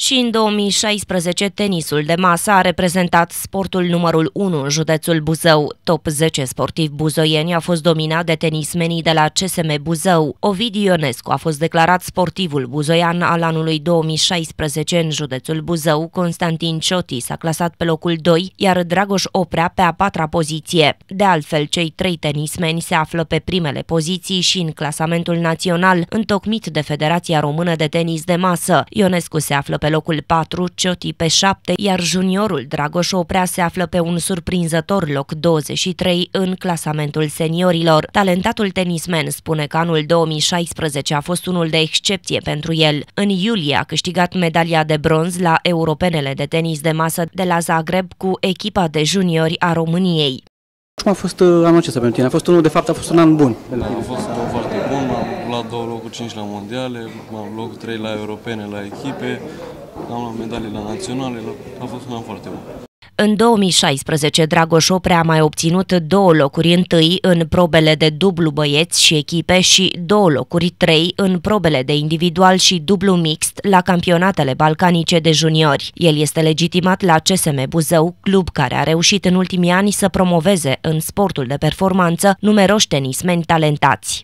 Și în 2016, tenisul de masă a reprezentat sportul numărul 1 în județul Buzău. Top 10 sportiv buzoieni a fost dominat de tenismenii de la CSM Buzău. Ovid Ionescu a fost declarat sportivul buzoian al anului 2016 în județul Buzău. Constantin Cioti s-a clasat pe locul 2, iar Dragoș Oprea pe a patra poziție. De altfel, cei trei tenismeni se află pe primele poziții și în clasamentul național, întocmit de Federația Română de Tenis de Masă. Ionescu se află pe pe locul 4, Cioti pe 7, iar juniorul Dragoș Oprea se află pe un surprinzător loc 23 în clasamentul seniorilor. Talentatul tenismen spune că anul 2016 a fost unul de excepție pentru el. În iulie a câștigat medalia de bronz la Europenele de tenis de masă de la Zagreb cu echipa de juniori a României. Cum a fost uh, anul acesta pentru tine? A fost unul, de fapt, a fost un an bun. Da, a fost luat două locuri 5 la mondiale, am locul 3 la europene, la echipe, am luat medalii la naționale, a fost un an foarte bun. În 2016, Dragoș Oprea a mai obținut două locuri întâi în probele de dublu băieți și echipe și două locuri trei în probele de individual și dublu mixt la campionatele balcanice de juniori. El este legitimat la CSM Buzău, club care a reușit în ultimii ani să promoveze în sportul de performanță numeroși tenismeni talentați.